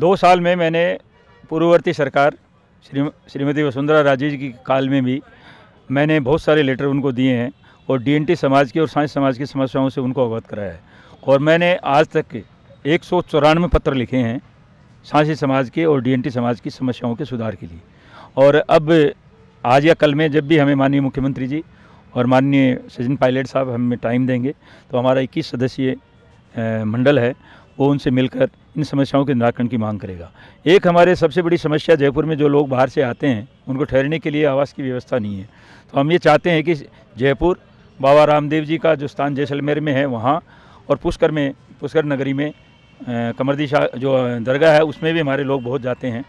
दो साल में मैंने पूर्ववर्ती सरकार श्री श्रीमती वसुंधरा राजे जी की काल में भी मैंने बहुत सारे लेटर उनको दिए हैं और डीएनटी समाज की और साइंस समाज की समस्याओं से उनको अवगत कराया है और मैंने आज तक के एक सौ चौरानवे पत्र लिखे हैं सांसी समाज के और डीएनटी समाज की समस्याओं के सुधार के लिए और अब आज या कल में जब भी हमें माननीय मुख्यमंत्री जी और माननीय सचिन पायलट साहब हमें टाइम देंगे तो हमारा इक्कीस सदस्यीय मंडल है वो उनसे मिलकर इन समस्याओं के निराकरण की मांग करेगा एक हमारे सबसे बड़ी समस्या जयपुर में जो लोग बाहर से आते हैं उनको ठहरने के लिए आवास की व्यवस्था नहीं है तो हम ये चाहते हैं कि जयपुर बाबा रामदेव जी का जो स्थान जैसलमेर में है वहाँ और पुष्कर में पुष्कर नगरी में कमरदी शाह जो दरगाह है उसमें भी हमारे लोग बहुत जाते हैं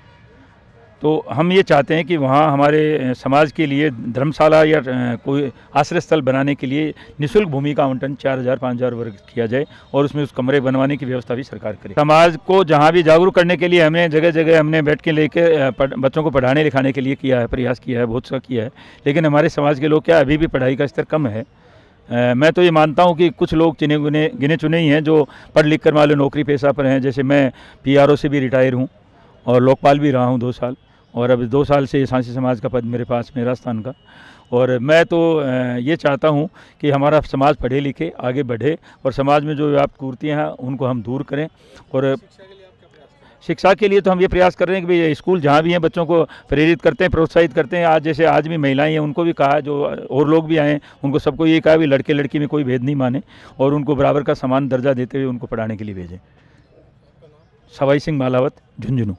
तो हम ये चाहते हैं कि वहाँ हमारे समाज के लिए धर्मशाला या कोई आश्रय स्थल बनाने के लिए निशुल्क भूमि का आवंटन चार हज़ार पाँच हज़ार वर्ग किया जाए और उसमें उस कमरे बनवाने की व्यवस्था भी सरकार करे समाज को जहाँ भी जागरूक करने के लिए हमने जगह जगह हमने बैठ के लेके बच्चों को पढ़ाने लिखाने के लिए किया है प्रयास किया है बहुत सा किया है लेकिन हमारे समाज के लोग क्या अभी भी पढ़ाई का स्तर कम है मैं तो ये मानता हूँ कि कुछ लोग चिने गुने गिने चुने ही हैं जो पढ़ लिख कर वाले नौकरी पेशा पर हैं जैसे मैं पी से भी रिटायर हूँ और लोकपाल भी रहा हूँ दो साल और अब दो साल से ये सांसी समाज का पद मेरे पास मेरा स्थान का और मैं तो ये चाहता हूँ कि हमारा समाज पढ़े लिखे आगे बढ़े और समाज में जो व्याप्त कुर्तियाँ हैं उनको हम दूर करें और तो शिक्षा के लिए तो हम ये प्रयास कर रहे हैं कि भाई स्कूल जहाँ भी हैं बच्चों को प्रेरित करते हैं प्रोत्साहित करते हैं आज जैसे आज भी महिलाएं हैं उनको भी कहा जो और लोग भी आए उनको सबको ये कहा भी लड़के लड़की में कोई भेद नहीं माने और उनको बराबर का समान दर्जा देते हुए उनको पढ़ाने के लिए भेजें सवाई सिंह मालावत झुंझुनू